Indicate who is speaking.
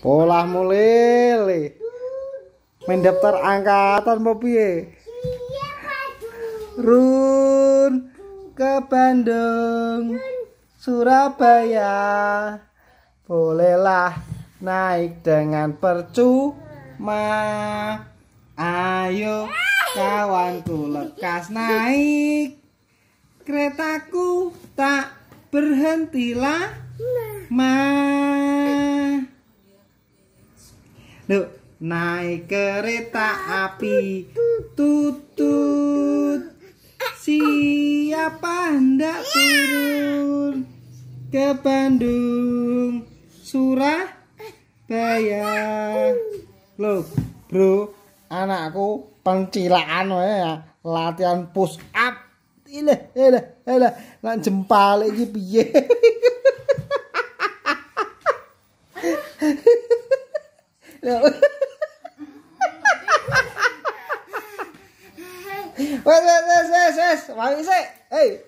Speaker 1: Pola lele. Main daftar
Speaker 2: angkatan mau iya, Run ke Bandung, Surabaya. Bolehlah naik dengan percuma. Ayo kawanku lekas naik. Keretaku tak berhentilah Nah. Duh, naik kereta api. Tutut. Siapa hendak turun ke Bandung? Surabaya. lo Bro,
Speaker 1: anakku pencilaan ya. Latihan push up. ini ini ini Nak jempal lagi piye?
Speaker 2: No. wait, wait, wait, wait, wait. What is it? Hey.